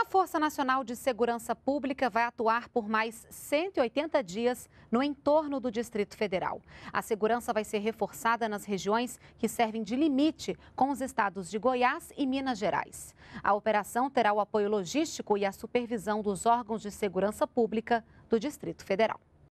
A Força Nacional de Segurança Pública vai atuar por mais 180 dias no entorno do Distrito Federal. A segurança vai ser reforçada nas regiões que servem de limite com os estados de Goiás e Minas Gerais. A operação terá o apoio logístico e a supervisão dos órgãos de segurança pública do Distrito Federal.